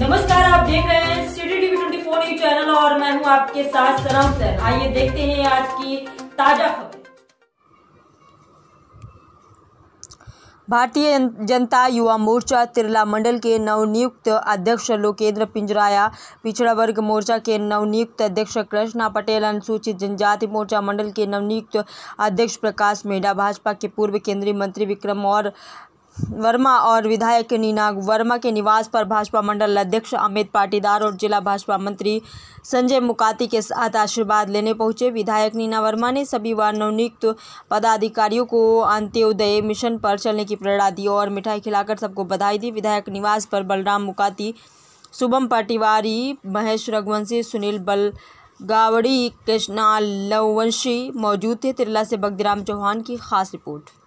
नमस्कार आप देख रहे हैं city TV twenty four news channel और मैं हूं आपके साथ सराम सर आइए देखते हैं आज की ताजा खबर भारतीय जनता युवा मोर्चा तिरला मंडल के नवनियुक्त अध्यक्ष लोकेंद्र पिंजराया पिछड़ा वर्ग मोर्चा के नवनियुक्त अध्यक्ष कृष्णा पटेल अनुसूचित जनजाति मोर्चा मंडल के नवनियुक्त अध्यक्ष प्रकाश मेढा भाजपा के पूर्व केंद्रीय मंत्री विक्रम और वर्मा और विधायक नीना वर्मा के निवास पर भाजपा मंडल अध्यक्ष अमित पाटीदार और जिला भाजपा मंत्री संजय मुकाती के साथ आशीर्वाद लेने पहुंचे विधायक नीना वर्मा ने सभी व नवनियुक्त पदाधिकारियों को अंत्योदय मिशन पर चलने की प्रेरणा दी और मिठाई खिलाकर सबको बधाई दी विधायक निवास पर बलराम मुकाती शुभम पाटीवारी महेश रघुवंशी सुनील बल गावड़ी कृष्णा लवंशी मौजूद थे तिरला से बगदीराम चौहान की खास रिपोर्ट